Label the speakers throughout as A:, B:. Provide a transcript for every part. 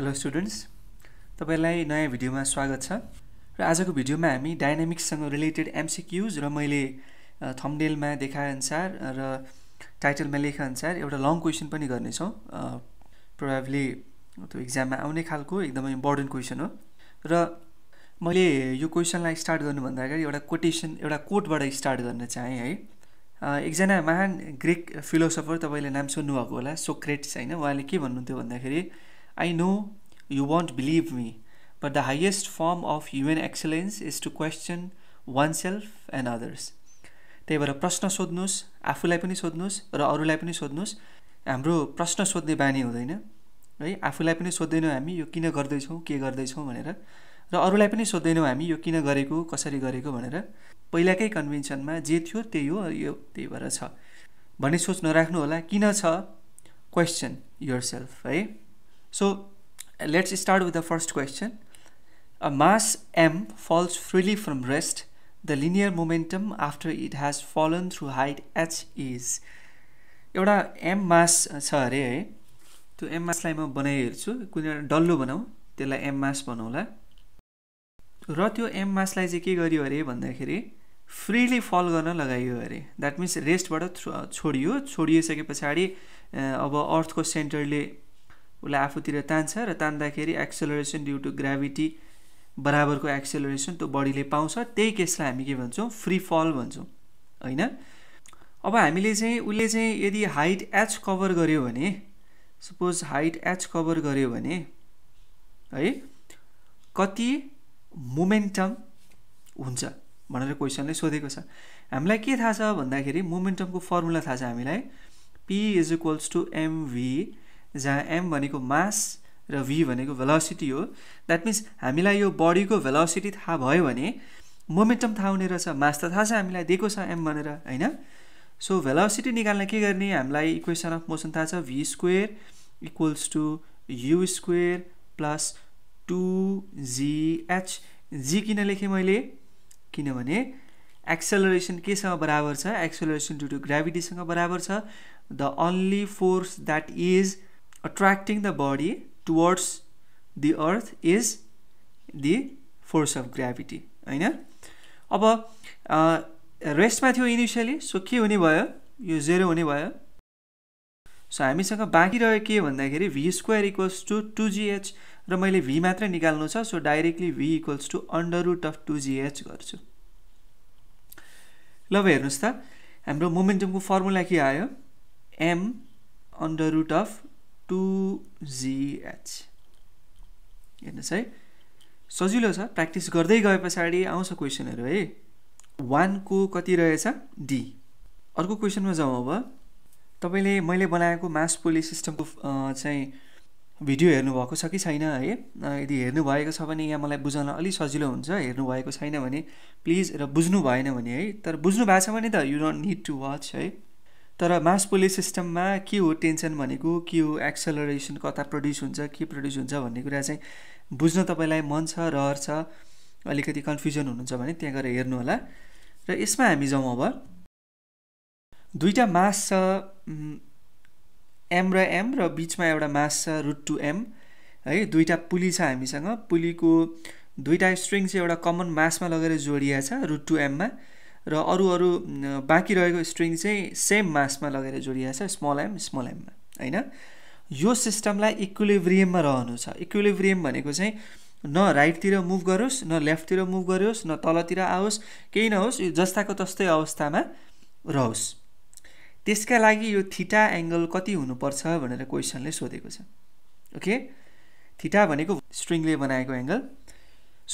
A: Hello students तपाईँलाई नयाँ भिडियोमा स्वागत छ र आजको भिडियोमा हामी डाइनामिक्ससँग रिलेटेड एमसिक्युज र मैले थम्डेलमा देखाएअनुसार र टाइटलमा लेखाअनुसार एउटा लङ क्वेसन पनि गर्नेछौँ प्रोभाब्ली त्यो इक्जाममा आउने खालको एकदमै इम्पोर्टेन्ट क्वेसन हो र मैले यो क्वेसनलाई स्टार्ट गर्नुभन्दा अगाडि एउटा कोटेसन एउटा कोटबाट स्टार्ट गर्न चाहेँ है एकजना महान ग्रिक फिलोसफर तपाईँले नाम सुन्नुभएको होला सोक्रेट्स होइन उहाँले के भन्नुहुन्थ्यो भन्दाखेरि I know you won't believe me, but the highest form of human excellence is to question oneself and others त्यही भएर प्रश्न सोध्नुहोस् आफूलाई पनि सोध्नुहोस् र अरूलाई पनि सोध्नुहोस् हाम्रो प्रश्न सोध्ने बानी हुँदैन है आफूलाई पनि सोध्दैनौँ हामी यो किन गर्दैछौँ के गर्दैछौँ भनेर र अरूलाई पनि सोध्दैनौँ हामी यो किन गरेको कसरी गरेको भनेर पहिलाकै कन्भेन्सनमा जे थियो त्यही हो यो त्यही भएर छ भन्ने सोच नराख्नु होला किन छ क्वेसन योर सेल्फ है so let's start with the first question. A mass m falls freely from rest the linear momentum after it has fallen through height h is एउटा एम मास छ अरे है त्यो एम मासलाई म बनाइहेर्छु कुनै एउटा डल्लो बनाऊ त्यसलाई एम मास बनाउँला र त्यो एम मासलाई चाहिँ के गरियो अरे भन्दाखेरि फ्रिली फल गर्न लगाइयो अरे द्याट मिन्स रेस्टबाट छोडियो छोडिसके पछाडि अब अर्थको सेन्टरले उसलाई आफूतिर तान्छ र तान्दाखेरि एक्सेलरेसन ड्यु टु ग्राभिटी बराबरको एक्सेलरेसन त्यो बडीले पाउँछ त्यही केसलाई हामी के भन्छौँ फ्री फल भन्छौँ होइन अब हामीले चाहिँ उसले चाहिँ यदि हाइट एच कभर गऱ्यो भने सपोज हाइट एच कभर गऱ्यो भने है कति मोमेन्टम हुन्छ भनेर क्वेसनले सोधेको छ हामीलाई के थाहा छ भन्दाखेरि मोमेन्टमको फर्मुला थाहा छ हामीलाई P is equals to M V जहाँ एम भनेको मास र भी भनेको भेलोसिटी हो द्याट मिन्स हामीलाई यो बडीको भेलोसिटी थाहा भयो भने मोमेन्टम थाहा हुने रहेछ मास त थाहा छ हामीलाई दिएको छ एम भनेर होइन सो भेलोसिटी निकाल्न के गर्ने हामीलाई इक्वेसन अफ मोसन थाहा छ V square equals to U square plus two G H G किन लेखेँ मैले किनभने एक्सेलरेसन केसँग बराबर छ एक्सेलरेसन ड्यु टु ग्राभिटीसँग बराबर छ the only force that is attracting the body towards the earth is the force of gravity होइन अब रेस्टमा थियो इनिसियली सो के हुने भयो यो जेरो हुने भयो सो हामीसँग बाँकी रह्यो के भन्दाखेरि V square equals to two G H र मैले भी मात्रै निकाल्नु छ so directly V equals to under root of two G H गर्छु ल अब हेर्नुहोस् त हाम्रो मोमेन्टमको फर्मुला के आयो M under root of two G H हेर्नुहोस् है सजिलो छ प्र्याक्टिस गर्दै गए पछाडि आउँछ क्वेसनहरू है वानको कति रहेछ डी अर्को क्वेसनमा जाउँ अब तपाईँले मैले बनाएको मास पोली सिस्टमको चाहिँ भिडियो हेर्नुभएको छ कि छैन है यदि हेर्नुभएको छ भने यहाँ मलाई बुझाउन अलिक सजिलो हुन्छ हेर्नुभएको छैन भने प्लिज र बुझ्नु भएन भने है तर बुझ्नु भएको छ भने त you don't need to watch है तर मास पोले सिस्टममा के हो टेन्सन भनेको के हो एक्सलरेसन कता प्रड्युस हुन्छ के प्रड्युस हुन्छ भन्ने कुरा चाहिँ बुझ्न तपाईँलाई मन छ रहर छ अलिकति कन्फ्युजन हुनुहुन्छ भने त्यहाँ गएर हेर्नु होला र यसमा हामी जाउँ अब दुईवटा मास छ एम र एम र बिचमा एउटा मास छ रुट टु एम है दुईवटा पुली छ हामीसँग पुलीको दुईवटा स्ट्रिङ चाहिँ एउटा कमन मासमा लगेर जोडिया छ रुट टु एममा र अरू अरू बाँकी रहेको स्ट्रिङ चाहिँ सेम मासमा लगेर जोडिया छ स्मल एम स्मल एममा होइन यो सिस्टमलाई इक्विलिब्रियममा रहनु छ इक्विलिब्रियम भनेको चाहिँ न राइटतिर मुभ गरोस् न लेफ्टतिर मुभ गरोस् न तलतिर आओस् केही नहोस् यो जस्ताको तस्तै अवस्थामा रहोस् त्यसका लागि यो थिटा एङ्गल कति हुनुपर्छ भनेर क्वेसनले सोधेको छ ओके थिटा भनेको स्ट्रिङले बनाएको एङ्गल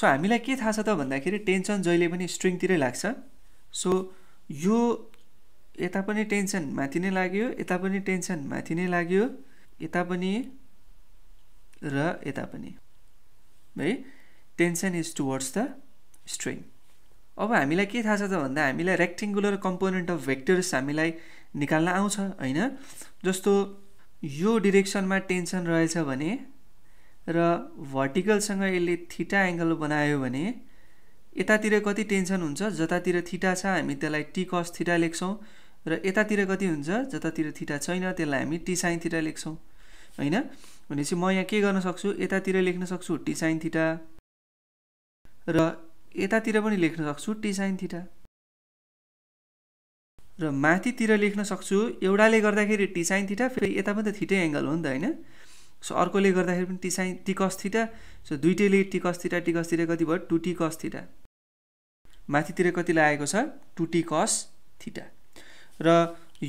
A: सो हामीलाई के थाहा छ त भन्दाखेरि टेन्सन जहिले पनि स्ट्रिङतिरै लाग्छ सो यो यता पनि टेन्सन माथि नै लाग्यो यता पनि टेन्सन माथि नै लाग्यो यता पनि र यता पनि है tension is towards the string अब हामीलाई के थाहा छ त भन्दा हामीलाई रेक्टेङ्गुलर कम्पोनेन्ट अफ भेक्टर्स हामीलाई निकाल्न आउँछ होइन जस्तो यो डिरेक्सनमा टेन्सन रहेछ भने र भर्टिकलसँग यसले थिटा एङ्गल बनायो भने यतातिर कति टेन्सन हुन्छ जतातिर थिटा छ हामी त्यसलाई टी कस थिटा लेख्छौँ र यतातिर कति हुन्छ जतातिर थिटा छैन त्यसलाई हामी टी साइन थिटा लेख्छौँ होइन भनेपछि म यहाँ के गर्न सक्छु यतातिर लेख्न सक्छु टी साइन थिटा र यतातिर पनि लेख्न सक्छु टी साइन थिटा र माथितिर लेख्न सक्छु एउटाले गर्दाखेरि टी साइन थिटा फेरि यता पनि त थिटै एङ्गल हो नि त होइन सो अर्कोले गर्दाखेरि पनि T sine T cos theta so दुइटैले टिकस थिटा टिकस थिटा कति भयो टु टिकस थिटा माथितिर कति लागेको छ टुटी टी कस थिटा र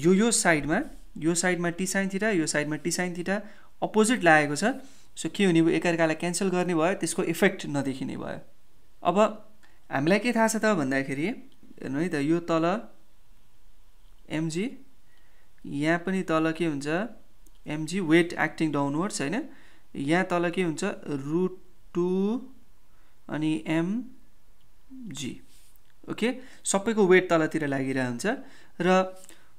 A: यो यो साइडमा यो साइडमा टी साइन थिटा यो साइडमा टी साइन थिटा अपोजिट लागेको छ सो के हुने भयो एकअर्कालाई क्यान्सल गर्ने भयो त्यसको इफेक्ट नदेखिने भयो अब हामीलाई के थाहा छ त भन्दाखेरि हेर्नु है त यो तल एमजी यहाँ पनि तल के हुन्छ एमजी वेट एक्टिङ डाउनवर्ड्स होइन यहाँ तल के हुन्छ रुट टू अनि एमजी ओके सबैको वेट तलतिर लागिरहेको हुन्छ र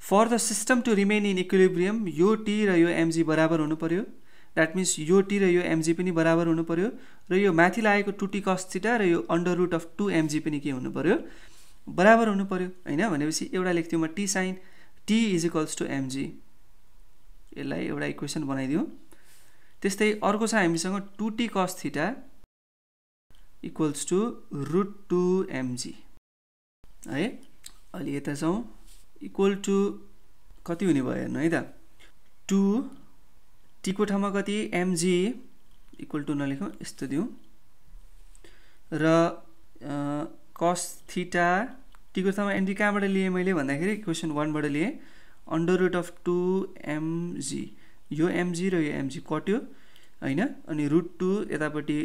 A: for the system to remain in equilibrium यो टी र यो एमजी बराबर हुनु पऱ्यो द्याट मिन्स यो टी र यो एमजी पनि बराबर हुनु पऱ्यो र यो माथि लागेको टु टी थिटा र यो under root of two M G पनि के हुनु पऱ्यो बराबर हुनु पऱ्यो होइन भनेपछि एउटा लेख्थ्यौँ म T sine T is equals to M G यसलाई एउटा इक्वेसन बनाइदिउँ त्यस्तै अर्को छ हामीसँग two T cos theta equals to root two M G है अहिले यता छौँ इक्वल टु कति हुने भयो हेर्नु है त टु टीको ठाउँमा कति एमजी इक्वल टु नलेखौँ यस्तो दिउँ र कस थिटा टीको ठाउँमा एमजी कहाँबाट लिएँ मैले भन्दाखेरि क्वेसन वानबाट लिएँ under root of two M G यो एमजी र यो एमजी कट्यो होइन अनि रुट टू यतापट्टि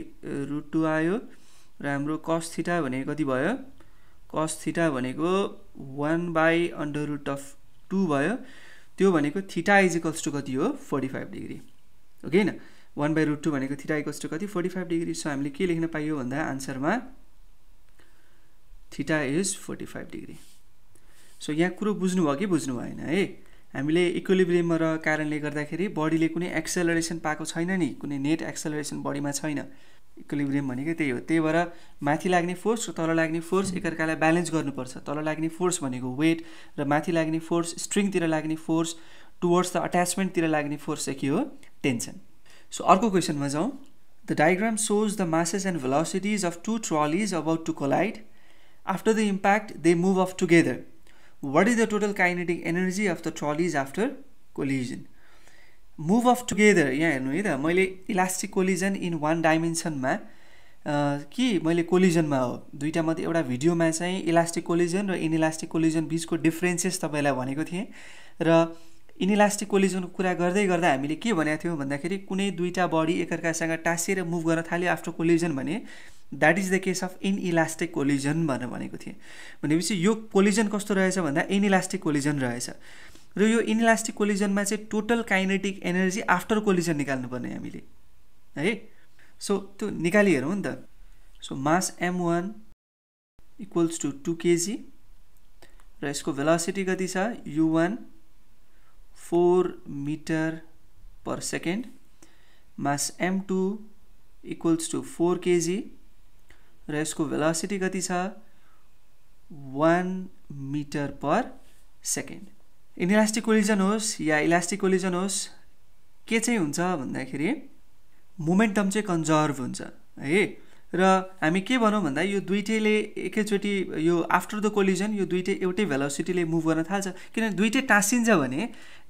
A: रुट टू आयो र हाम्रो कस थिटा भने कति भयो कस थिटा भनेको one by under root of two भयो त्यो भनेको थिटा इक्वल्स टु कति हो फोर्टी फाइभ डिग्री ओके होइन वान बाई रुट टू भनेको थिटा इक्वल्स टु कति फोर्टी फाइभ डिग्री सो हामीले के लेख्न पाइयो भन्दा आन्सरमा theta is forty five degree so यहाँ कुरो बुझ्नुभयो कि बुझ्नु भएन है हामीले इक्विलिब्रियममा र कारणले गर्दाखेरि बडीले कुनै एक्सेलरेसन पाएको छैन नि कुनै नेट एक्सेलरेसन बडीमा छैन इक्विलिब्रियम भनेकै त्यही हो त्यही भएर माथि लाग्ने फोर्स र तल लाग्ने फोर्स एकअर्कालाई ब्यालेन्स गर्नुपर्छ तल लाग्ने फोर्स भनेको वेट र माथि लाग्ने फोर्स स्ट्रिङतिर लाग्ने फोर्स टुवर्ड्स द अट्याचमेन्टतिर लाग्ने फोर्स चाहिँ के हो टेन्सन सो अर्को क्वेसनमा जाउँ the diagram shows the masses and velocities of two trolleys about to collide after the impact they move off together what is the total kinetic energy of the trolleys after collision move off together यहाँ हेर्नु है त मैले elastic collision in one डाइमेन्सनमा कि मैले कोलिजनमा हो दुइटा मध्ये एउटा भिडियोमा चाहिँ इलास्टिक कोलिजन र इनइलास्टिक कोलिजन बिचको डिफ्रेन्सेस तपाईँलाई भनेको थिएँ र इनइलास्टिक कोलिजनको कुरा गर्दै गर्दा हामीले के भनेको थियौँ भन्दाखेरि कुनै दुईवटा बडी एकअर्कासँग टाँसिएर मुभ गर्न थाल्यो आफ्टर कोलिजन भने that is the case of inelastic collision भनेर भनेको थिएँ भनेपछि यो कोलिजन कस्तो रहेछ भन्दा इनइलास्टिक कोलिजन रहेछ र यो इनलास्टिक कोलिजनमा चाहिँ total kinetic energy after collision निकाल्नुपर्ने हामीले है सो त्यो निकालिहेरौँ नि त so mass M one equals to two KG र यसको भेलोसिटी कति छ U one four metre per second mass M two equals to four KG र यसको भेलोसिटी कति छ one metre per second inelastic collision होस् या इलास्टिक कोलिजन होस् के चाहिँ हुन्छ भन्दाखेरि मोमेन्टम चाहिँ कन्जर्भ हुन्छ है र हामी के भनौँ भन्दा यो दुइटैले एकैचोटि यो आफ्टर द कोलिजन यो दुइटै एउटै भेलोसिटीले मुभ गर्न थाल्छ किनभने दुइटै टाँसिन्छ भने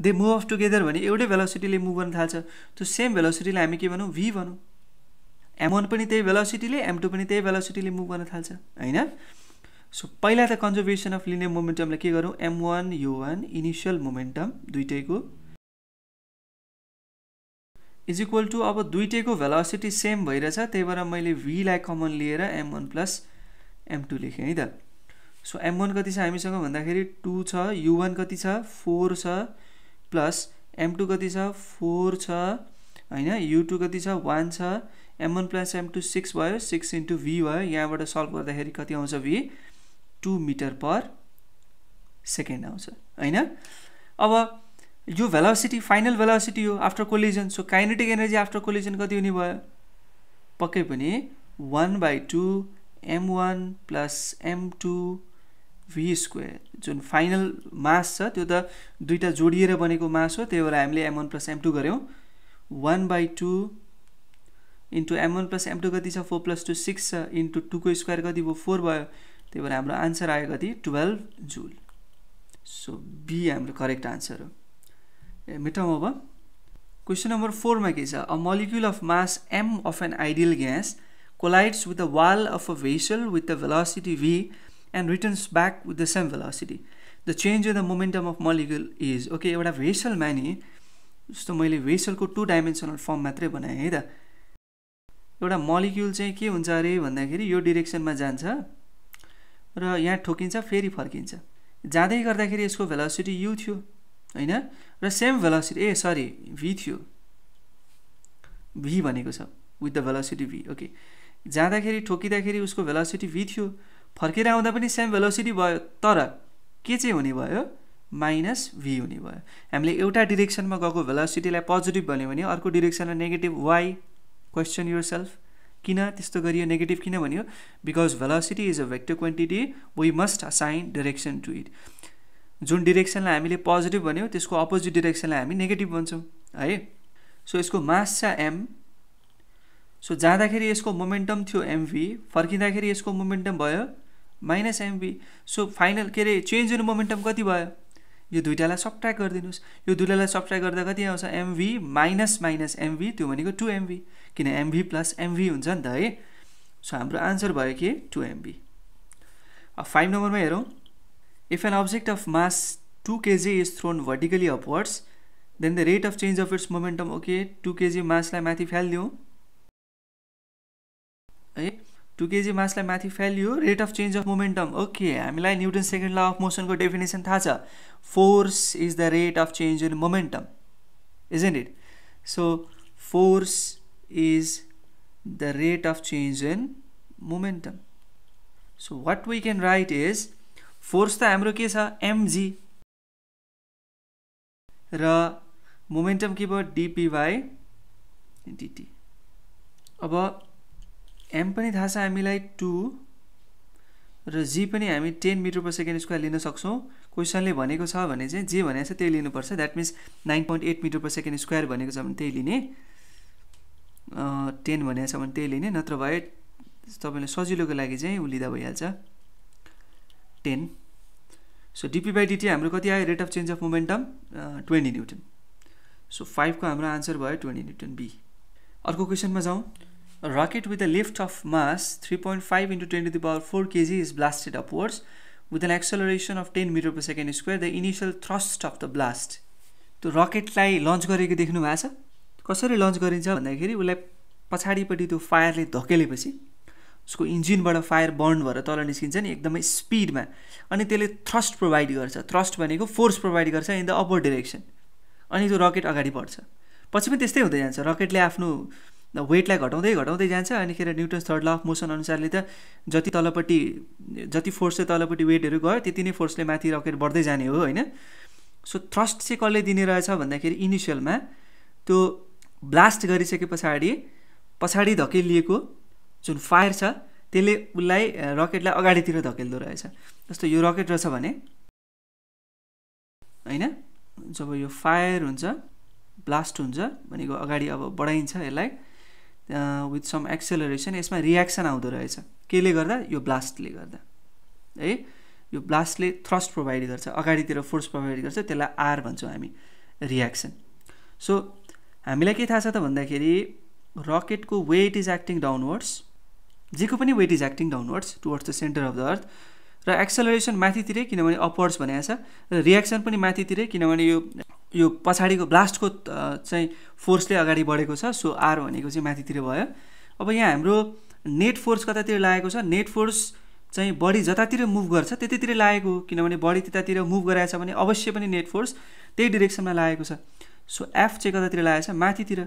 A: दे मुभ अफ टुगेदर भने एउटै भेलोसिटीले मुभ गर्न थाल्छ त्यो सेम भेलोसिटीले हामी के भनौँ भी भनौँ एम वान पनि त्यही भेलोसिटीले एम टू पनि त्यही भेलोसिटीले मुभ गर्न थाल्छ होइन सो पहिला त कन्जर्भेसन अफ लिनियर मोमेन्टमलाई के गरौँ M one U one initial momentum दुइटैको इज इक्वल टु अब दुइटैको भेलोसिटी सेम भइरहेछ त्यही भएर मैले भीलाई कमन लिएर M one plus M two लेखेँ है त सो एम वान कति छ हामीसँग भन्दाखेरि टू छ यु वान कति छ फोर छ प्लस एम टू कति छ फोर छ होइन यु टू कति छ वान छ M one plus M two six भयो सिक्स इन्टु भी भयो यहाँबाट सल्भ गर्दाखेरि कति आउँछ V two metre per second आउँछ होइन अब यो भेलोसिटी फाइनल भेलोसिटी हो after collision so kinetic energy after collision कति हुने भयो पक्कै पनि one by two M one plus M two V square जुन फाइनल मास छ त्यो त दुईवटा जोडिएर बनेको मास हो त्यही भएर हामीले M one plus M two गऱ्यौँ one by two into M one plus M two कति छ फोर प्लस टू सिक्स छ इन्टु टूको स्क्वायर कति भयो फोर भयो त्यही भएर हाम्रो आन्सर आयो कति टुवेल्भ जुल सो बी हाम्रो करेक्ट आन्सर हो ए मिठाउँ अब क्वेसन नम्बर फोरमा के छ a molecule of mass M of an ideal gas collides with the wall of a vessel with the velocity V and returns back with the same velocity the change in the momentum of molecule is okay एउटा भेसलमा नि जस्तो मैले भेसलको to dimensional form मात्रै बनाएँ है त एउटा मलिक्युल चाहिँ के हुन्छ अरे भन्दाखेरि यो डिरेक्सनमा जान्छ र यहाँ ठोकिन्छ फेरि फर्किन्छ जाँदै गर्दाखेरि यसको भेलोसिटी यु थियो होइन र सेम भेलोसिटी ए सरी भी थियो भी भनेको छ with the velocity V okay जाँदाखेरि ठोकिँदाखेरि उसको भेलोसिटी भी थियो फर्केर आउँदा पनि सेम भेलोसिटी भयो तर के चाहिँ हुने भयो माइनस भी हुने भयो हामीले एउटा डिरेक्सनमा गएको भेलोसिटीलाई पोजिटिभ भन्यो भने अर्को डिरेक्सनमा negative why question yourself किन त्यस्तो गरियो नेगेटिभ किन भन्यो because velocity is a vector quantity we must assign direction to it जुन डिरेक्सनलाई हामीले पोजिटिभ भन्यो त्यसको अपोजिट डिरेक्सनलाई हामी नेगेटिभ भन्छौँ है सो यसको मास छ एम सो जाँदाखेरि यसको मोमेन्टम थियो एमभी फर्किँदाखेरि यसको मोमेन्टम भयो माइनस एमभी सो फाइनल के अरे चेन्ज इन मोमेन्टम कति भयो यो दुइटालाई सब्ट्राक गरिदिनुहोस् यो दुइटालाई सब्ट्राक गर्दा कति आउँछ एमभी माइनस माइनस एमभी त्यो भनेको टु एमभी किन एमभी प्लस एमभी हुन्छ नि त है सो हाम्रो आन्सर भयो के टु एमभी अब फाइभ नम्बरमा हेरौँ if an object of mass two KG is thrown vertically upwards then the rate of change of its momentum okay two KG मासलाई माथि फ्यालिदिउँ है टु केजी मासलाई माथि फ्यालियो rate of change of momentum okay हामीलाई न्युटन सेकेन्ड ल अफ मोसनको definition थाहा छ force is the rate of change in momentum is and it so force is the rate of change in momentum so what we can write is force त हाम्रो के छ MG र momentum के भयो डिपी डिटी अब am पनि थाहा छ हामीलाई टु र जी पनि हामी ten metre per second square लिन सक्छौँ क्वेसनले भनेको छ भने चाहिँ जे भनेको छ त्यही लिनुपर्छ that means nine point eight metre per second square भनेको छ भने त्यही लिने टेन भनेको छ भने त्यही लिने नत्र भए तपाईँलाई सजिलोको लागि चाहिँ ऊ लिँदा भइहाल्छ ten so D P by D T हाम्रो कति आयो rate of change of momentum twenty newton so फाइभको हाम्रो आन्सर भयो ट्वेन्टी न्युटन बी अर्को क्वेसनमा जाउँ rocket rocket with a lift of mass 3.5 into 10 to the power 4 kg is blasted upwards with an acceleration of 10 meter per second square. The initial thrust of the blast. त्यो रकेटलाई lunch गरेको देख्नु भएको छ कसरी lunch गरिन्छ भन्दाखेरि उसलाई पछाडिपट्टि त्यो फायरले धकेलेपछि उसको इन्जिनबाट फायर बर्न भएर तल निस्किन्छ नि एकदमै स्पिडमा अनि त्यसले थ्रस्ट प्रोभाइड गर्छ थ्रस्ट भनेको फोर्स प्रोभाइड गर्छ इन द अप्पर डिरेक्सन अनि त्यो रकेट अगाडि बढ्छ पछि पनि त्यस्तै हुँदै जान्छ रकेटले आफ्नो वेटलाई घटाउँदै घटाउँदै जान्छ अनिखेर Newton's third law of motion अनुसारले त जति तलपट्टि जति फोर्स चाहिँ तलपट्टि वेटहरू गयो त्यति नै फोर्सले माथि रकेट बढ्दै जाने हो होइन सो थ्रस्ट चाहिँ कसले दिने रहेछ भन्दाखेरि इनिसियलमा त्यो ब्लास्ट गरिसके पछाडि पछाडि धकेलिएको जुन फायर छ त्यसले उसलाई रकेटलाई अगाडितिर धकेल्दो रहेछ जस्तो यो रकेट रहेछ भने होइन जब यो फायर हुन्छ ब्लास्ट हुन्छ भनेको अगाडि अब बढाइन्छ यसलाई विथ सम एक्सेलरेसन यसमा रियाक्सन आउँदो रहेछ केले गर्दा यो ब्लास्टले गर्दा है यो ब्लास्टले थ्रस्ट प्रोभाइड गर्छ अगाडितिर फोर्स प्रोभाइड गर्छ त्यसलाई आर भन्छौँ हामी रियाक्सन सो हामीलाई के थाहा छ त भन्दाखेरि रकेटको वेट इज एक्टिङ डाउनवर्ड्स जेको पनि weight is acting downwards towards the centre of the earth र एक्सेलरेसन माथितिरै किनभने अपवर्ड्स भनेको छ र रियाक्सन पनि माथितिरै किनभने यो यो पछाडिको ब्लास्टको चाहिँ फोर्सले अगाडि बढेको छ सो आर भनेको चाहिँ माथितिर भयो अब यहाँ हाम्रो नेट फोर्स कतातिर लागेको छ नेट फोर्स चाहिँ बडी जतातिर मुभ गर्छ त्यतैतिर लागेको हो किनभने बडी त्यतातिर मुभ गराएछ भने अवश्य पनि नेट फोर्स त्यही डिरेक्सनमा लागेको छ सो एफ चाहिँ कतातिर लागेको छ माथितिर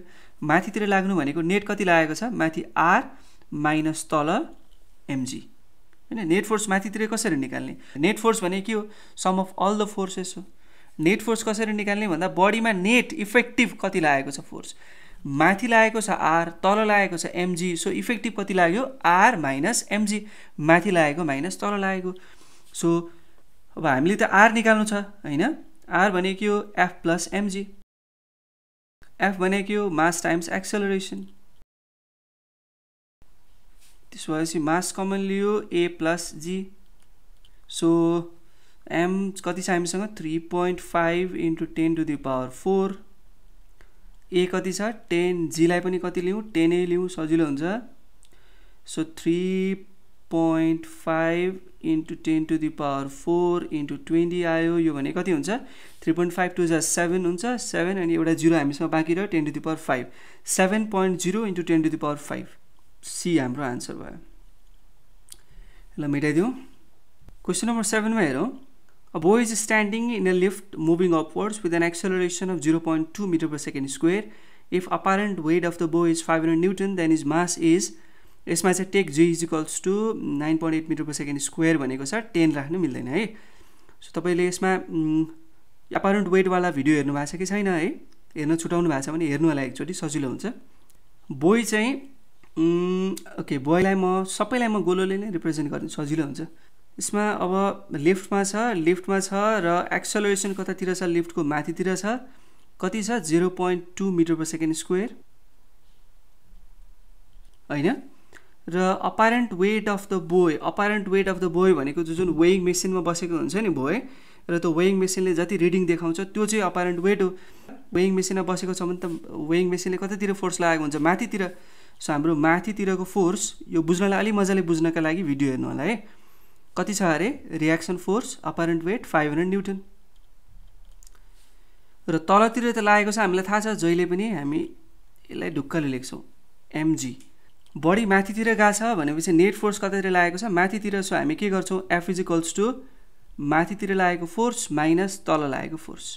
A: माथितिर लाग्नु भनेको नेट कति लागेको छ माथि आर माइनस तल एमजी होइन नेट फोर्स माथितिर कसरी निकाल्ने नेट फोर्स भने के हो sum of all the forces हो नेट फोर्स कसरी निकाल्ने भन्दा बडीमा नेट इफेक्टिभ कति लागेको छ फोर्स माथि लागेको छ आर तल लागेको छ एमजी सो इफेक्टिभ कति लाग्यो आर माइनस एमजी माथि लागेको माइनस तल लागेको सो अब हामीले त आर निकाल्नु छ होइन आर भनेको के हो एफ प्लस एमजी एफ भनेको के हो मास टाइम्स एक्सेलरेसन त्यसो भएपछि मास कमन लियो A plus G so M कति छ हामीसँग three point five into ten to the power four ए कति छ टेन जीलाई पनि कति लिउँ टेनै लिउँ सजिलो हुन्छ so three point five into ten to the power four into twenty आयो यो भने कति हुन्छ थ्री पोइन्ट फाइभ टु जा सेभेन हुन्छ सेभेन अनि एउटा जिरो हामीसँग बाँकी रह्यो ten to the power five seven point zero into ten to the power five C हाम्रो आन्सर भयो ल मेटाइदिउँ क्वेसन नम्बर सेभेनमा हेरौँ A boy is standing in a lift moving upwards with an acceleration of 0.2 meter per second square. If apparent weight of the boy is 500 Newton, then his mass is यसमा चाहिँ take G is equals to nine point eight metre per second square भनेको छ ten राख्नु मिल्दैन है so तपाईँले यसमा apparent वेटवाला video हेर्नु भएको छ कि छैन है हेर्न छुट्याउनु भएको छ भने हेर्नु होला एकचोटि सजिलो हुन्छ बोय चाहिँ ओके बोयलाई म सबैलाई म गोलोले नै रिप्रेजेन्ट गर्नु सजिलो हुन्छ यसमा अब लेफ्टमा छ लेफ्टमा छ र एक्सलोरेसन कतातिर छ लेफ्टको माथितिर छ कति छ zero point two metre per second square होइन र apparent weight of the boy apparent weight of the boy भनेको जो जुन वेइङ मेसिनमा बसेको हुन्छ नि बोय र त्यो वेइङ मेसिनले जति रिडिङ देखाउँछ त्यो चाहिँ अपारेन्ट वेट हो वेइङ मेसिनमा बसेको छ भने त वेइङ मेसिनले कतातिर फोर्स लगाएको हुन्छ माथितिर सो हाम्रो माथितिरको फोर्स यो बुझ्नलाई अलिक मजाले बुझ्नका लागि भिडियो हेर्नु होला है कति छ अरे reaction force apparent weight five hundred newton र तलतिर त लागेको छ हामीलाई थाहा छ जहिले पनि हामी यसलाई ढुक्कले लेख्छौँ एमजी बडी माथितिर गएको छ भनेपछि नेट फोर्स कतातिर लागेको छ माथितिर सो हामी के गर्छौँ एफ इजिकल्स टु माथितिर लागेको फोर्स माइनस तल लागेको फोर्स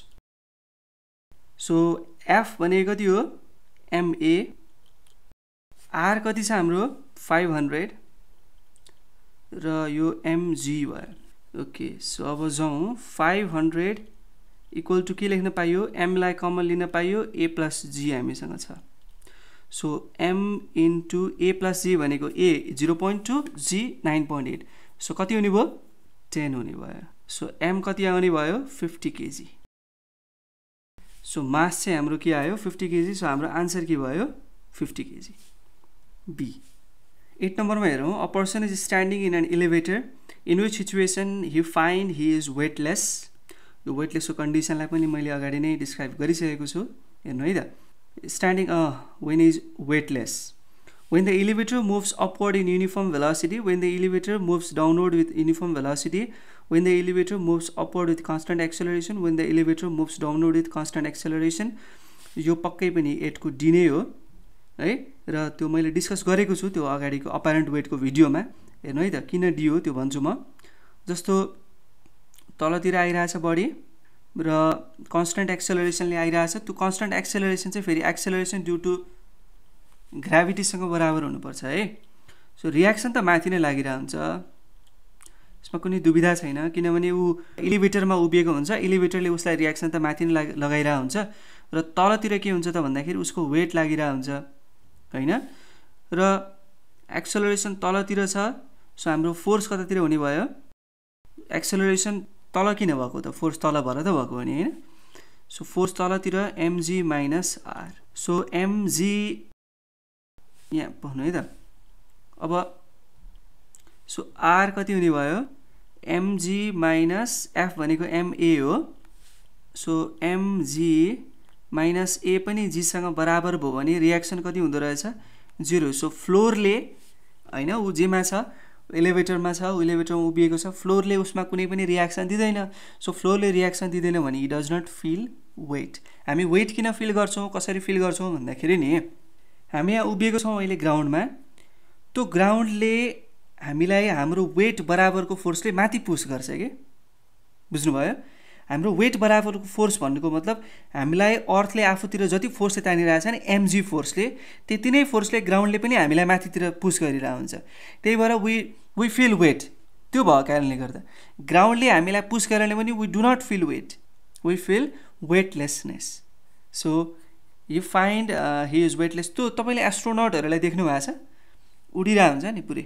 A: सो एफ भनेको कति हो एमए आर कति छ हाम्रो फाइभ हन्ड्रेड र यो एमजी भयो ओके सो अब जाउँ फाइभ हन्ड्रेड इक्वल टु के लेख्न पाइयो एमलाई कमन लिन पाइयो ए प्लस जी हामीसँग छ so M into A plus G भनेको A zero point two G nine point eight so कति हुने भयो टेन हुने भयो सो एम कति आउने भयो फिफ्टी केजी सो मास चाहिँ हाम्रो के आयो फिफ्टी केजी सो हाम्रो आन्सर के भयो फिफ्टी केजी बी एट नम्बरमा हेरौँ a person is standing in an elevator in which situation he find he is weightless यो वेटलेसको कन्डिसनलाई पनि मैले अगाडि नै डिस्क्राइब गरिसकेको छु हेर्नु है त standing when is weightless when the elevator moves upward in uniform velocity when the elevator moves downward with uniform velocity when the elevator moves upward with constant acceleration when the elevator moves downward with constant acceleration यो पक्कै पनि एटको D नै हो है र त्यो मैले discuss गरेको छु त्यो अगाडिको अपारेन्ट वेटको भिडियोमा हेर्नु है त किन डी त्यो भन्छु म जस्तो तलतिर आइरहेछ बढी र कन्सटेन्ट एक्सेलरेसनले आइरहेछ त्यो कन्सटेन्ट एक्सेलरेसन चाहिँ फेरि एक्सेलरेसन ड्यु टु ग्राभिटीसँग बराबर हुनुपर्छ है सो रियाक्सन त माथि नै लागिरहन्छ यसमा कुनै दुविधा छैन किनभने ऊ इलिभेटरमा उभिएको हुन्छ इलिभेटरले उसलाई रियाक्सन त माथि नै लाग लगाइरहेको हुन्छ र तलतिर के हुन्छ त भन्दाखेरि उसको वेट लागिरहेको हुन्छ होइन र एक्सलरेसन तलतिर छ सो हाम्रो फोर्स कतातिर हुने भयो एक्सलोरेसन तल किन भएको त फोर्स तल भएर त भएको हो नि होइन सो फोर्स तलतिर MG minus R so MG यहाँ भन्नु है त अब सो आर कति हुने भयो एमजी माइनस एफ भनेको एमए हो सो एमजी माइनस ए पनि जीसँग बराबर भयो भने रियाक्सन कति हुँदो रहेछ जिरो सो फ्लोरले होइन ऊ जेमा छ इलेभेटरमा छ इलिभेटरमा उभिएको छ फ्लोरले उसमा कुनै पनि रियाक्सन दिँदैन सो फ्लोरले रियाक्सन दिँदैन भने he does not feel weight हामी वेट किन फिल गर्छौँ कसरी फिल गर्छौँ भन्दाखेरि नि हामी यहाँ उभिएको छौँ अहिले ग्राउन्डमा त्यो ग्राउन्डले हामीलाई हाम्रो वेट बराबरको फोर्सले माथि पुस गर्छ कि बुझ्नुभयो हाम्रो वेट बराबरको फोर्स भन्नुको मतलब हामीलाई अर्थले आफूतिर जति फोर्सले तानिरहेको छ नि एमजी फोर्सले त्यति नै फोर्सले ग्राउन्डले पनि हामीलाई माथितिर पुस गरिरहेको हुन्छ त्यही भएर वी वी फिल वेट त्यो भएको कारणले गर्दा ग्राउन्डले हामीलाई पुस कारणले पनि we do not feel weight we feel weightlessness so you find he is weightless त्यो तपाईँले एस्ट्रोनटहरूलाई देख्नु भएको छ उडिरहेको हुन्छ नि पुरै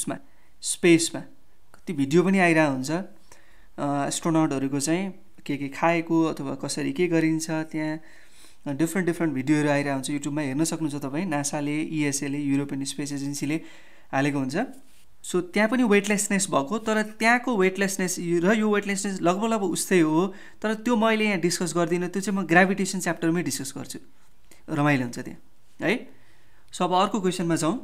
A: उसमा स्पेसमा कति भिडियो पनि आइरहेको हुन्छ एस्ट्रोनटहरूको चाहिँ के के खाएको अथवा कसरी के गरिन्छ त्यहाँ डिफ्रेन्ट डिफ्रेन्ट भिडियोहरू आइरहेको हुन्छ युट्युबमा हेर्न सक्नुहुन्छ तपाईँ नासाले इएसएले युरोपियन स्पेस एजेन्सीले हालेको हुन्छ सो त्यहाँ पनि वेटलेसनेस भएको तर त्यहाँको वेटलेसनेस र यो वेटलेसनेस लगभग लगभग उस्तै हो तर त्यो मैले यहाँ डिस्कस गर्दिनँ त्यो चाहिँ म ग्राभिटेसन च्याप्टरमै डिस्कस गर्छु रमाइलो हुन्छ त्यहाँ है सो अब अर्को क्वेसनमा जाउँ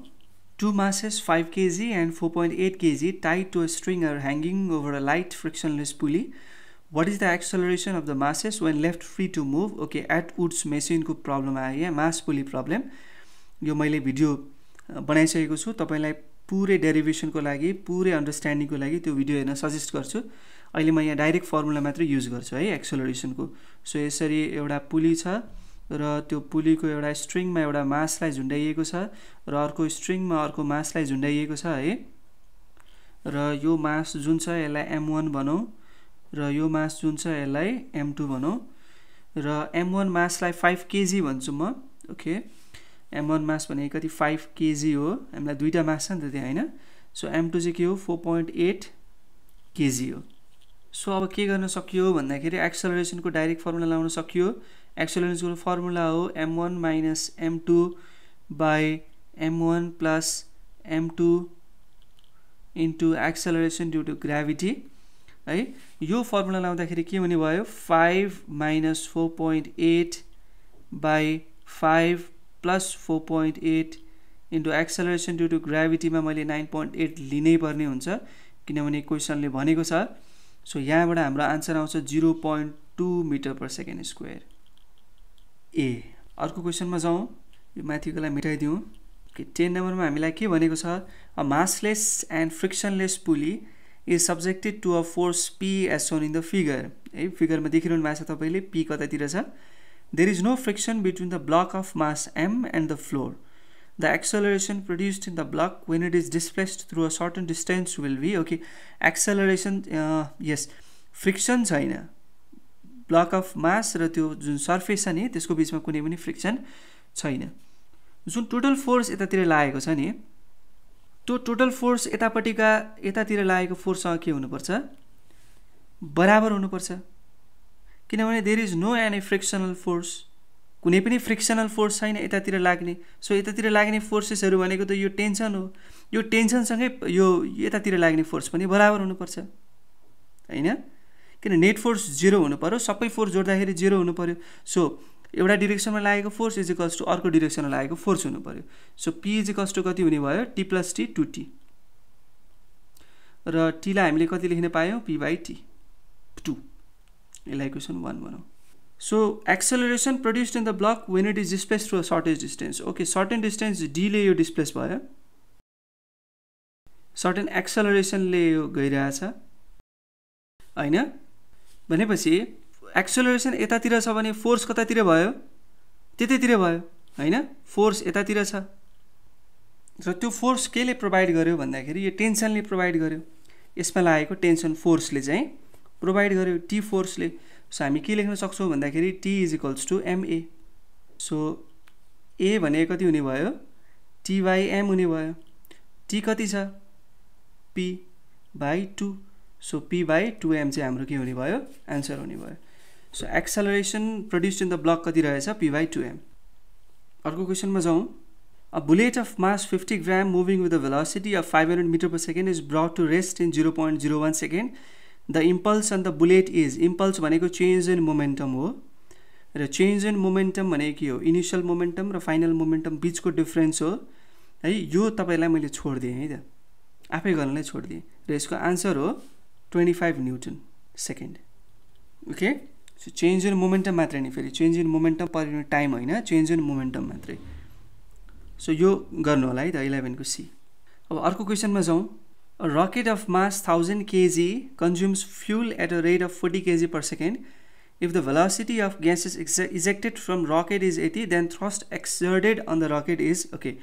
A: Two masses 5 kg and 4.8 kg tied to a string are hanging over a light frictionless pulley. What is the acceleration of the masses when left free to move? Okay, woods machine को problem आयो यहाँ मास पुली problem यो मैले video बनाइसकेको छु ko lagi डेरिभेसनको लागि पुरै अन्डरस्ट्यान्डिङको लागि त्यो भिडियो हेर्न सजेस्ट गर्छु अहिले म यहाँ डाइरेक्ट फर्मुला मात्रै युज गर्छु है एक्सलोरेसनको सो यसरी एउटा पुली छ र त्यो पुलीको एउटा स्ट्रिङमा एउटा मासलाई झुन्ड्याइएको छ र अर्को स्ट्रिङमा अर्को मासलाई झुन्ड्याइएको छ है र यो मास जुन छ यसलाई एम वान भनौँ र यो मास जुन छ यसलाई एम टू भनौँ र एम वान मासलाई फाइभ केजी भन्छु म ओके एम वान मास भनेको कति फाइभ केजी हो हामीलाई दुईवटा मास छ नि त त्यहाँ होइन सो एम टू चाहिँ के हो फोर पोइन्ट एट केजी हो सो अब के गर्न सकियो भन्दाखेरि एक्सलरेसनको डाइरेक्ट फर्मुला लाउन सकियो एक्सोलेन्स फर्मुला हो M one minus M two by M one plus M two into acceleration due to gravity है यो फर्मुला लाउँदाखेरि के हुने भयो five minus four point eight by five plus four point eight into acceleration due to ग्राभिटीमा मैले nine point at लिनै पर्ने हुन्छ किनभने क्वेसनले भनेको छ सो यहाँबाट हाम्रो आन्सर आउँछ zero point two metre per second square ए अर्को क्वेसनमा जाउँ यो माथिकोलाई मेटाइदिउँ टेन नम्बरमा हामीलाई के भनेको छ a massless and frictionless pulley is subjected to a force P as shown in the figure है फिगरमा देखिरहनु भएको छ तपाईँले पी कतातिर छ there is no friction between the block of mass M and the floor the acceleration produced in the block when it is displaced through a certain distance will be okay acceleration यस friction छैन block of mass र त्यो जुन surface छ नि त्यसको बिचमा कुनै पनि फ्रिक्सन छैन जुन टोटल फोर्स यतातिर लागेको छ नि त्यो टोटल फोर्स यतापट्टिका यतातिर लागेको फोर्ससँग के हुनुपर्छ बराबर हुनुपर्छ किनभने there is no any frictional force कुनै पनि फ्रिक्सनल फोर्स छैन यतातिर लाग्ने सो यतातिर लाग्ने फोर्सेसहरू भनेको त यो टेन्सन हो यो टेन्सनसँगै यो यतातिर लाग्ने फोर्स पनि बराबर हुनुपर्छ होइन किन नेट फोर्स जिरो पऱ्यो सबै फोर्स जोड्दाखेरि जिरो हुनु पऱ्यो सो एउटा डिरेक्सनमा लागेको फोर्स इजिकल्स टू अर्को डिरेक्सनमा लागेको फोर्स हुनु पऱ्यो सो पी इजिकल्स टू कति हुने भयो T plus T two T र टीलाई हामीले कति लेख्न पायौँ पी बाई टी टू यसलाई क्वेसन वान भनौँ so acceleration produced in the block when it is displace a certain distance okay certain distance डीले यो डिस्प्लेस भयो सर्टेन एक्सलरेसनले यो गइरहेछ होइन भनेपछि एक्सेलरेसन यतातिर छ भने फोर्स कतातिर भयो त्यतैतिर भयो होइन फोर्स यतातिर छ र त्यो फोर्स केले प्रोभाइड गर्यो भन्दाखेरि यो टेन्सनले प्रोभाइड गर्यो यसमा लागेको टेन्सन फोर्सले चाहिँ प्रोभाइड गर्यो टी फोर्सले सो हामी के लेख्न सक्छौँ भन्दाखेरि T is equals to MA so A भने कति हुने भयो टी बाई एम हुने भयो टी कति छ P by two so P by two M चाहिँ हाम्रो के हुने भयो एन्सर हुने भयो so acceleration produce in the block कति रहेछ पी बाई टु एम अर्को क्वेसनमा जाउँ a bullet of mass fifty gram moving with the velocity of five hundred metre per second is brought to rest in zero point zero one second the impulse on the bullet is impulse भनेको change in momentum हो र change in momentum भनेको के हो initial momentum र final momentum बिचको difference हो है यो तपाईँलाई मैले छोडिदिएँ है त आफै गर्नलाई छोडिदिएँ र यसको आन्सर हो 25 newton second okay so change in momentum मात्रै नि फेरि change in momentum per time होइन चेन्ज इन मोमेन्टम मात्रै सो यो गर्नु होला है त इलेभेनको सी अब अर्को क्वेसनमा जाउँ rocket of mass thousand KG consumes fuel at a rate of forty KG per second if the velocity of gas is ex ejected from rocket is यति then thrust exerted on the rocket is okay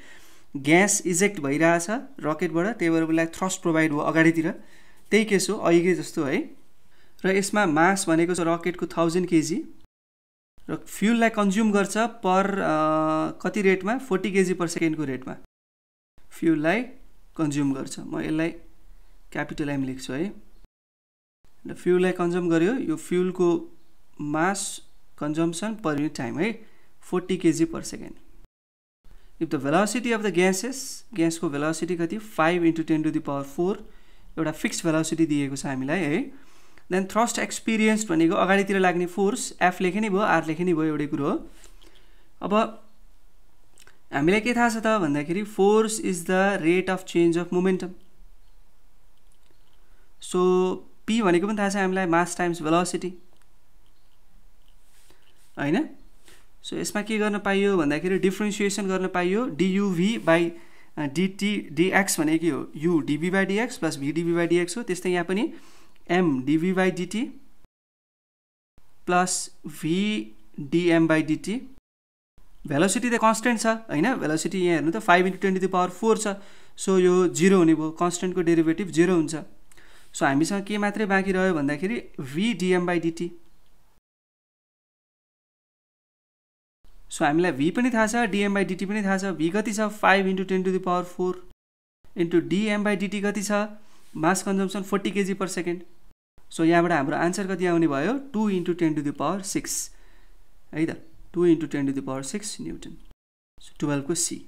A: gas eject भइरहेछ रकेटबाट त्यही भएर उसलाई thrust provide भयो अगाडितिर त्यही case हो अहिलेकै जस्तो है र यसमा मास भनेको छ रकेटको थाउजन्ड केजी र फ्युललाई कन्ज्युम गर्छ पर कति रेटमा फोर्टी केजी पर सेकेन्डको रेटमा फ्युललाई कन्ज्युम गर्छ म यसलाई क्यापिटल एम लेख्छु है र फ्युललाई कन्ज्युम गर्यो यो फ्युलको mass consumption per unit time है forty KG per second if the velocity of the gases ग्यासको भेलोसिटी कति five into ten to the power four एउटा फिक्स भेलोसिटी दिएको छ हामीलाई है देन थ्रस्ट एक्सपिरियन्स भनेको अगाडितिर लाग्ने फोर्स एफ लेखे नै भयो आर लेखे नै भयो एउटै कुरो हो अब हामीलाई के थाहा छ त भन्दाखेरि force is the rate of change of momentum so P भनेको पनि थाहा छ हामीलाई मास टाइम्स भेलोसिटी होइन सो यसमा के गर्न पाइयो भन्दाखेरि डिफ्रेन्सिएसन गर्न पाइयो डियुभी बाई डिटी डिएक्स भनेको हो U DB by DX plus VDB by DX हो त्यस्तै यहाँ पनि M DB by DT plus VDM by DT velocity त कन्सटेन्ट छ होइन भेलोसिटी यहाँ हेर्नु त five into twenty two power four छ सो यो जिरो हुने भयो कन्सटेन्टको डेरिभेटिभ जिरो हुन्छ सो हामीसँग के मात्रै बाँकी रह्यो भन्दाखेरि भिडिएम बाई डिटी सो हामीलाई भी पनि थाहा छ डिएम बाई डिटी पनि थाहा छ भी कति छ five into ten to the power four into DM by DT कति छ mass consumption forty KG per second so यहाँबाट हाम्रो आन्सर कति आउने भयो two into ten to the power six है त two into ten to the power six newton so टुवेल्भको सी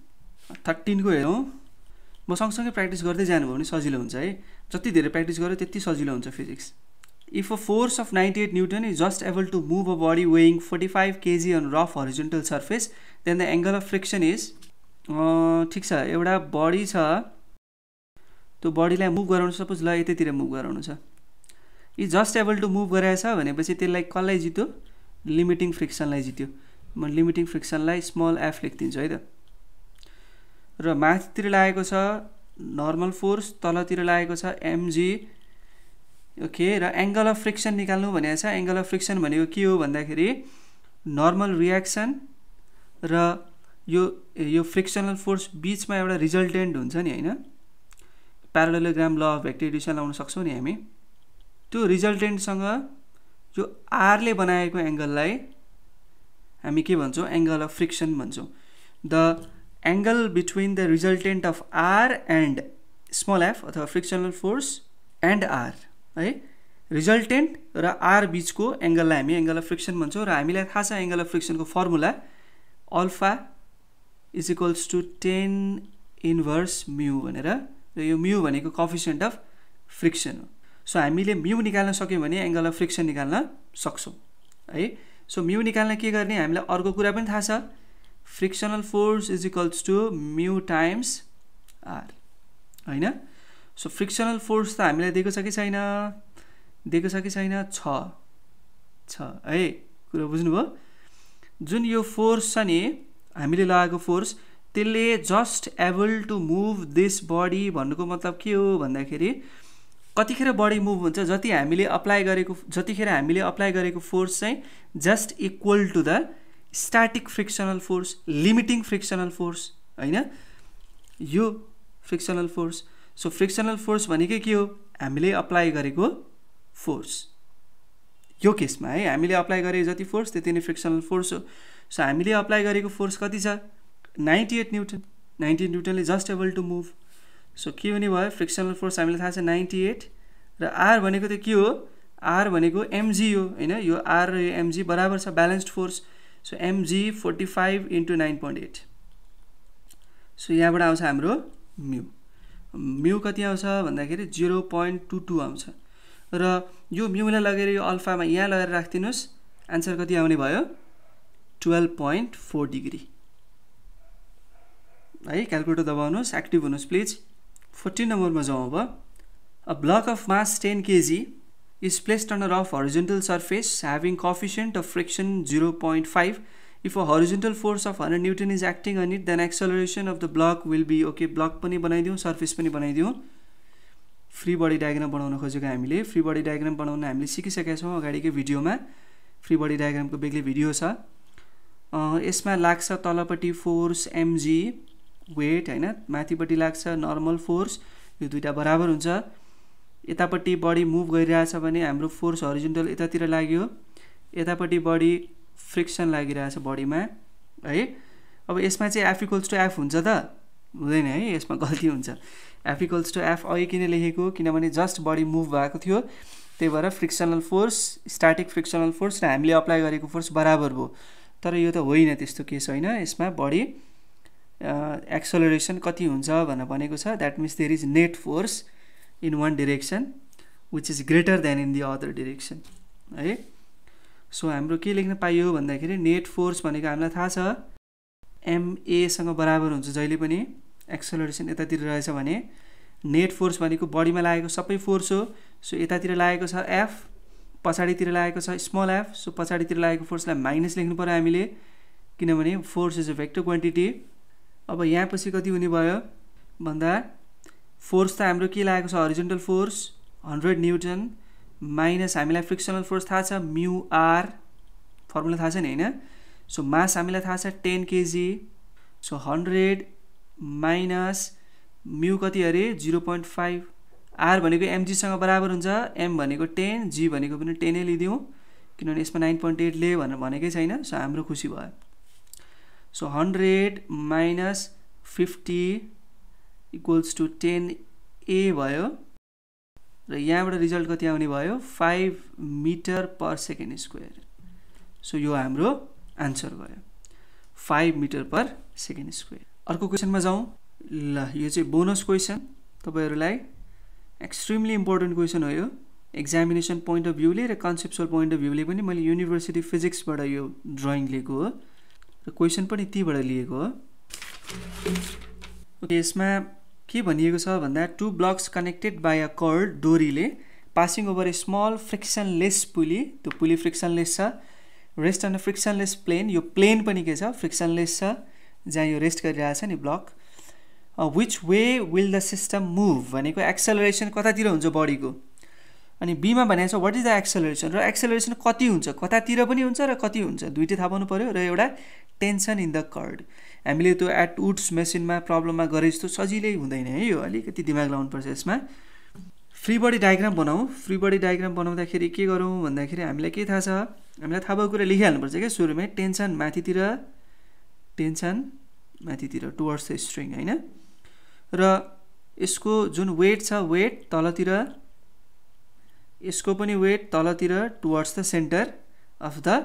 A: थर्टिनको हेरौँ म सँगसँगै प्र्याक्टिस गर्दै जानुभयो भने सजिलो हुन्छ है जति धेरै प्र्याक्टिस गर्यो त्यति सजिलो हुन्छ physics if a force of ninety eight newton is just able to move a body weighing forty five KG on rough horizontal surface then the angle of friction is ठिक छ एउटा बडी छ त्यो बडीलाई मुभ गराउनु suppose ल यतैतिर move गराउनु छ यी जस्ट एबल टु मुभ गराएछ भनेपछि त्यसलाई कसलाई जित्यो लिमिटिङ फ्रिक्सनलाई जित्यो म लिमिटिङ फ्रिक्सनलाई स्मल एफ लेखिदिन्छु है त र माथितिर लागेको छ नर्मल फोर्स तलतिर लागेको छ एमजी ओके र एङ्गल अफ फ्रिक्सन निकाल्नु भनेको छ एङ्गल अफ फ्रिक्सन भनेको के हो भन्दाखेरि नर्मल रियाक्सन र यो यो फ्रिक्सनल फोर्स बिचमा एउटा रिजल्टेन्ट हुन्छ नि होइन प्यारालोग्राम ल अफ भेक्टिडिसन लाउन सक्छौँ नि हामी त्यो रिजल्टेन्टसँग यो आरले बनाएको एङ्गललाई हामी के भन्छौँ एङ्गल अफ फ्रिक्सन भन्छौँ the angle between the resultant of R and small F अथवा फ्रिक्सनल फोर्स एन्ड आर है रिजल्टेन्ट र आर बिचको एङ्गललाई हामी एङ्गल अफ फ्रिक्सन भन्छौँ र हामीलाई थाहा छ एङ्गल अफ फ्रिक्सनको formula alpha is equals to tan inverse mu भनेर र यो म्यू भनेको कफिसियन्ट अफ फ्रिक्सन हो सो हामीले म्यू निकाल्न सक्यौँ भने एङ्गल अफ फ्रिक्सन निकाल्न सक्छौँ है सो म्यू निकाल्न के गर्ने हामीलाई अर्को कुरा पनि थाहा छ frictional force is equals to mu times R होइन सो फ्रिक्सनल फोर्स त हामीलाई दिएको छ कि छैन दिएको छ कि छैन छ छ है कुरो बुझ्नुभयो जुन यो फोर्स छ नि हामीले लगाएको फोर्स त्यसले just able to move this body भन्नुको मतलब के हो भन्दाखेरि कतिखेर बडी मुभ हुन्छ जति हामीले अप्लाई गरेको जतिखेर हामीले अप्लाई गरेको फोर्स चाहिँ just equal to the static frictional force limiting frictional force होइन यो frictional force so frictional force भनेकै के हो हामीले अप्लाई गरेको फोर्स यो केसमा है हामीले अप्लाई गरेको जति फोर्स त्यति नै फ्रिक्सनल फोर्स हो सो हामीले अप्लाई गरेको फोर्स कति छ ninety eight newton ninety eight न्युटनले just able to move so के हुने भयो फ्रिक्सनल फोर्स हामीलाई थाहा छ नाइन्टी एट र आर भनेको त के हो आर भनेको एमजी हो होइन यो आर र यो एमजी बराबर छ balanced force so MG forty five into nine point eight so यहाँबाट आउँछ हाम्रो म्यु म्यु कति आउँछ भन्दाखेरि जिरो पोइन्ट टू टू आउँछ र यो म्युलाई लगेर यो अल्फामा यहाँ लगेर राखिदिनुहोस् एन्सर कति आउने भयो टुवेल्भ पोइन्ट फोर डिग्री है क्यालकुलेटर दबाउनुहोस् एक्टिभ हुनुहोस् प्लिज फोर्टिन नम्बरमा जाउँ अब a block of mass ten KG is placed on a rough horizontal surface having coefficient of friction zero point five if a horizontal force of hundred newton is acting on it then acceleration of the block will be okay block पनि बनाइदिउँ surface पनि बनाइदिउँ free body diagram बनाउन खोजेको हामीले free body diagram बनाउन हामीले सिकिसकेका छौँ अगाडिको भिडियोमा फ्री बडी डायग्रामको बेग्लै भिडियो छ यसमा लाग्छ तलपट्टि फोर्स एमजी वेट होइन माथिपट्टि लाग्छ नर्मल फोर्स यो दुइटा बराबर हुन्छ यतापट्टि बडी मुभ गरिरहेछ भने हाम्रो फोर्स हरिजेन्टल यतातिर लाग्यो यतापट्टि बडी फ्रिक्सन लागिरहेछ बडीमा है अब यसमा चाहिँ एफ टु एफ हुन्छ त हुँदैन है यसमा गल्ती हुन्छ एफ टु एफ अघि किन लेखेको किनभने जस्ट बडी मुभ भएको थियो त्यही भएर frictional force static frictional force र हामीले अप्लाई गरेको फोर्स बराबर भयो तर यो त होइन त्यस्तो केस होइन यसमा बडी एक्सलोरेसन कति हुन्छ भनेर भनेको छ that means there is net force in one direction which is greater than in the other direction है सो हाम्रो के लेख्न पाइयो भन्दाखेरि नेट फोर्स भनेको हामीलाई थाहा छ एमएसँग बराबर हुन्छ जहिले पनि एक्सलरेसन यतातिर रहेछ भने नेट फोर्स भनेको बडीमा लागेको सबै फोर्स हो सो यतातिर लागेको छ एफ पछाडितिर लागेको छ स्मल एफ सो पछाडितिर लागेको फोर्सलाई माइनस लेख्नु पऱ्यो हामीले किनभने force is a vector quantity अब यहाँ पछि कति हुने भयो भन्दा फोर्स त हाम्रो के लागेको छ horizontal force hundred newton minus हामीलाई फ्रिक्सनल फोर्स थाहा छ म्युआर फर्मुला थाहा छ नि होइन सो मास हामीलाई थाहा छ ten KG so hundred minus mu कति अरे जिरो पोइन्ट फाइभ आर भनेको एमजीसँग बराबर हुन्छ एम भनेको टेन जी भनेको पनि टेनै लिदिउँ किनभने यसमा नाइन पोइन्ट एट ले भनेर भनेकै छैन सो हाम्रो खुसी भयो so hundred minus fifty equals to ten a भयो र यहाँबाट रिजल्ट कति आउने भयो five metre per second square so यो हाम्रो आन्सर भयो five metre per second square अर्को क्वेसनमा जाउँ ल यो चाहिँ बोनस क्वेसन तपाईँहरूलाई एक्सट्रिमली इम्पोर्टेन्ट क्वेसन हो यो एक्जामिनेसन पोइन्ट अफ भ्यूले र कन्सेप्चुअल पोइन्ट अफ भ्यूले पनि मैले युनिभर्सिटी फिजिक्सबाट यो ड्रइङ लिएको हो र क्वेसन पनि त्यहीबाट लिएको हो ओके यसमा के भनिएको छ भन्दा two blocks connected by a cord डोरीले passing over a small frictionless pulley त्यो पुली फ्रिक्सनलेस छ rest on a frictionless plane यो प्लेन पनि के छ फ्रिक्सनलेस छ जहाँ यो रेस्ट गरिरहेछ नि block which way will the system move भनेको एक्सेलरेसन कतातिर हुन्छ बडीको अनि बीमा भनेको छ वाट इज द एक्सेलरेसन र एक्सेलरेसन कति हुन्छ कतातिर पनि हुन्छ र कति हुन्छ दुइटै थाहा पाउनु पऱ्यो र एउटा टेन्सन इन द कर्ड हामीले त्यो एट वुड्स मेसिनमा प्रब्लममा गरे जस्तो सजिलै हुँदैन है यो अलिकति दिमाग लगाउनुपर्छ यसमा फ्री बडी डायग्राम बनाऊ फ्री बडी डायग्राम बनाउँदाखेरि के गरौँ भन्दाखेरि हामीलाई के थाहा छ हामीलाई थाहा भएको कुरा लेखिहाल्नुपर्छ क्या सुरुमै टेन्सन माथितिर टेन्सन माथितिर टुवर्ड्स द स्ट्रिङ होइन र यसको जुन वेट छ वेट तलतिर यसको पनि वेट तलतिर towards the centre of the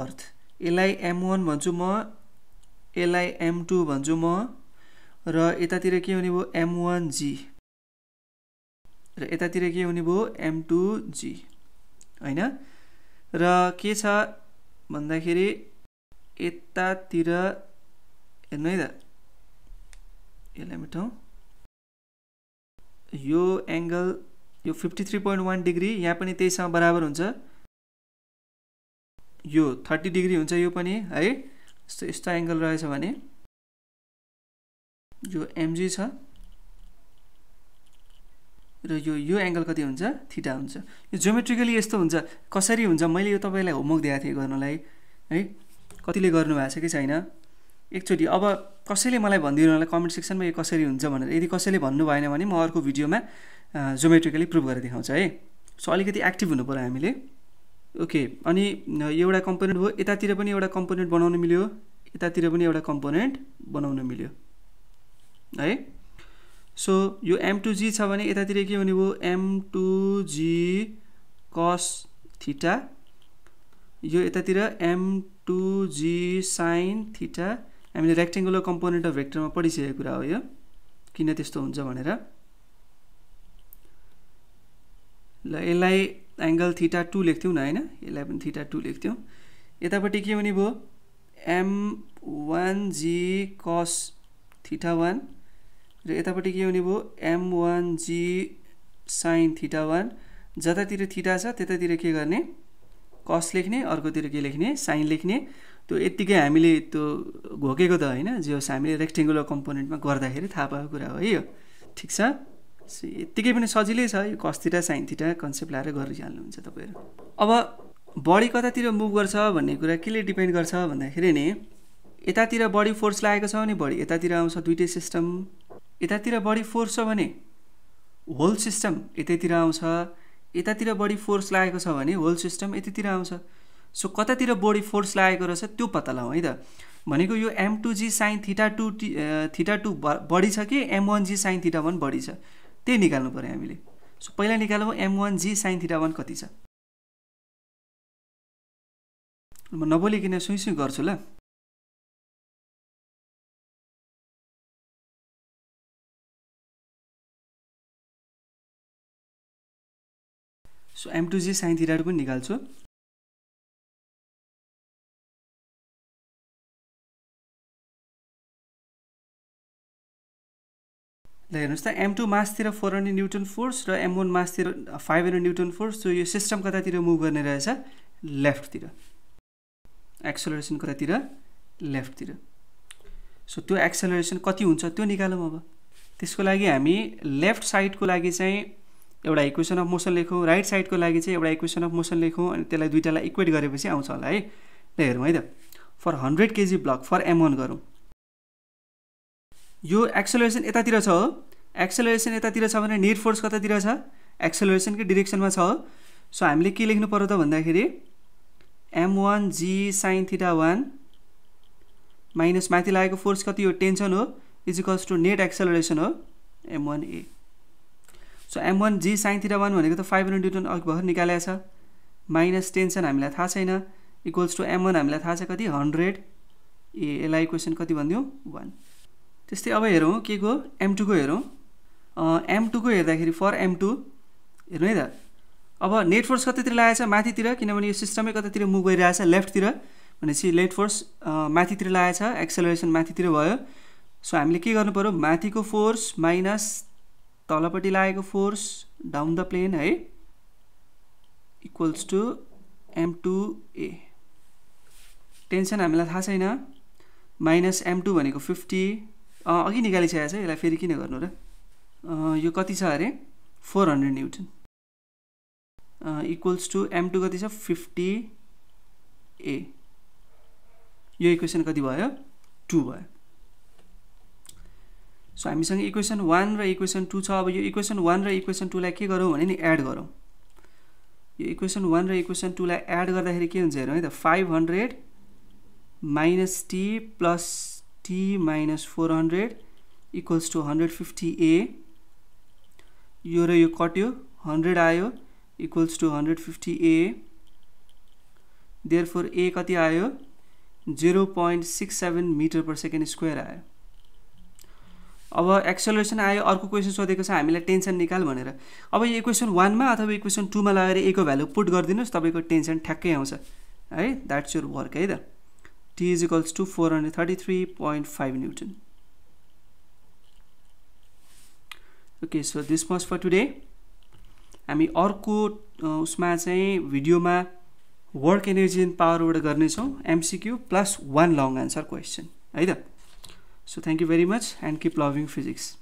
A: earth यसलाई एम वान भन्छु म यसलाई एम टू भन्छु म र यतातिर के हुने भयो एम वान जी र यतातिर के हुने भयो एम टू जी होइन र के छ भन्दाखेरि यतातिर हेर्नु है त यसलाई मिठाउँ यो एङ्गल यो fifty three point one degree यहाँ पनि त्यहीसँग बराबर हुन्छ यो थर्टी डिग्री हुन्छ यो पनि है यस्तो यस्तो एङ्गल रहेछ भने यो एमजी छ र यो यो एङ्गल कति हुन्छ थिटा हुन्छ यो जोमेट्रिकली यस्तो हुन्छ कसरी हुन्छ मैले यो तपाईँलाई होमवर्क दिएको थिएँ गर्नलाई है कतिले गर्नुभएको छ कि छैन एकचोटि अब कसैले मलाई भनिदिनु होला कमेन्ट सेक्सनमा यो कसरी हुन्छ भनेर यदि कसैले भन्नु भएन भने म अर्को भिडियोमा जोमेट्रिकली प्रुभ गरेर देखाउँछु है सो अलिकति एक्टिभ हुनु पऱ्यो हामीले ओके अनि एउटा कम्पोनेन्ट भयो यतातिर पनि एउटा कम्पोनेन्ट बनाउन मिल्यो यतातिर पनि एउटा कम्पोनेन्ट बनाउन मिल्यो है सो यो एम टु जी छ भने यतातिर के हुने भयो एम टु जी कस थिटा यो यतातिर M two G sine theta हामीले रेक्टेङ्गुलर कम्पोनेन्ट अफ भेक्टरमा पढिसकेको कुरा हो यो किन त्यस्तो हुन्छ भनेर ल यसलाई एङ्गल थिटा टू लेख्थ्यौँ न होइन यसलाई पनि थिटा टू लेख्थ्यौँ यतापट्टि के हुने भयो एम वान जी कस थिटा वान र यतापट्टि के हुने भयो M one G sine theta one जतातिर थिटा छ त्यतातिर के गर्ने कस लेख्ने अर्कोतिर के लेख्ने साइन लेख्ने त्यो यत्तिकै हामीले त्यो घोकेको त होइन जे हामीले रेक्टेङ्गुलर कम्पोनेन्टमा गर्दाखेरि थाहा पाएको कुरा हो है यो ठिक छ यत्तिकै पनि सजिलै छ यो कस्थिटा साइन्थिटा कन्सेप्ट लाएर गरिहाल्नुहुन्छ तपाईँहरू अब बडी कतातिर मुभ गर्छ भन्ने कुरा केले डिपेन्ड गर्छ भन्दाखेरि नि यतातिर बडी फोर्स लागेको छ भने बडी यतातिर आउँछ दुइटै सिस्टम यतातिर बडी फोर्स छ भने होल सिस्टम यतैतिर आउँछ यतातिर बडी फोर्स लागेको छ भने होल सिस्टम यतितिर आउँछ सो कतातिर बडी फोर्स लागेको रहेछ त्यो पत्ता लगाउँ है त भनेको यो M two G sine theta two T theta two बढी छ कि M one G sine theta one बढी छ त्यही निकाल्नु पऱ्यो हामीले सो पहिला निकालौँ M one G sine theta one कति छ म नबोलिकन सुई सुई गर्छु ल so M two G sine थिटाहरू पनि निकाल्छु ल हेर्नुहोस् त एम टू मासतिर फोर हन्ड्रेड न्युटन फोर्स र एम वान मासतिर five hundred newton force so यो सिस्टम कतातिर मुभ गर्ने रहेछ लेफ्टतिर एक्सलरेसन कतातिर लेफ्टतिर सो त्यो एक्सलरेसन कति हुन्छ त्यो निकालौँ अब त्यसको लागि हामी लेफ्ट साइडको लागि चाहिँ एउटा इक्वेसन अफ मोसन लेखौँ राइट साइडको लागि चाहिँ एउटा इक्वेसन अफ मोसन लेखौँ अनि त्यसलाई दुइटालाई इक्वेट गरेपछि आउँछ होला है ल हेरौँ है त for hundred KG block for M one गरौँ यो एक्सेलरेसन यतातिर छ हो एक्सेलरेसन यतातिर छ भने नेट फोर्स कतातिर छ एक्सेलरेसनकै डिरेक्सनमा छ हो सो हामीले के लेख्नु पर्यो त भन्दाखेरि M one G sine theta one minus माथि लागेको फोर्स कति हो टेन्सन हो इजिकल्स टु नेट एक्सेलरेसन हो M one a so M one G sine theta one भनेको त फाइभ हन्ड्रेड न्युटन अघि भर्खर निकालेको छ माइनस टेन्सन हामीलाई थाहा छैन इक्वल्स टु एम वान हामीलाई थाहा छ कति हन्ड्रेड ए यसलाई इक्वेसन कति भनिदिउँ वान त्यस्तै अब हेरौँ के को एम टूको हेरौँ एम टूको हेर्दाखेरि फर एम टू हेर्नु है त अब नेट फोर्स कतातिर लागेको माथितिर किनभने यो सिस्टमै कतातिर मुभ गरिरहेछ लेफ्टतिर भनेपछि नेट फोर्स माथितिर लागेछ एक्सेलरेसन माथितिर भयो सो हामीले के गर्नु पऱ्यो माथिको फोर्स माइनस तलपट्टि लागेको फोर्स डाउन द प्लेन है equals to M two a tension हामीलाई थाहा छैन माइनस एम टू भनेको फिफ्टी अघि निकालिसकेको छ यसलाई फेरि किन गर्नु र यो कति छ अरे four hundred newton equals to M two कति छ फिफ्टी ए यो इक्वेसन कति भयो टू भयो सो हामीसँग इक्वेसन वान र इक्वेसन टू छ अब यो इक्वेसन वान र इक्वेसन टूलाई के गरौँ भने नि एड गरौँ यो इक्वेसन वान र इक्वेसन टूलाई एड गर्दाखेरि के हुन्छ हेरौँ है त five hundred minus T plus T minus four hundred equals to hundred fifty a यो र यो कट्यो हन्ड्रेड आयो equals to hundred fifty a therefore ए कति आयो zero point six seven metre per second square आयो अब एक्सलेसन आयो अर्को क्वेसन सोधेको छ हामीलाई टेन्सन निकाल भनेर अब यो इक्वेसन वानमा अथवा इक्वेसन टूमा लगाएर एको भ्यालु पुट गरिदिनुहोस् तपाईँको टेन्सन ठ्याक्कै आउँछ है द्याट्स योर वर्क है त T is equals to 433.5 Newton. Okay so this was for today हामी अर्को उसमा चाहिँ भिडियोमा वर्क एनर्जी एन्ड पावरबाट गर्नेछौँ MCQ plus one long answer question है त so thank you very much and keep loving physics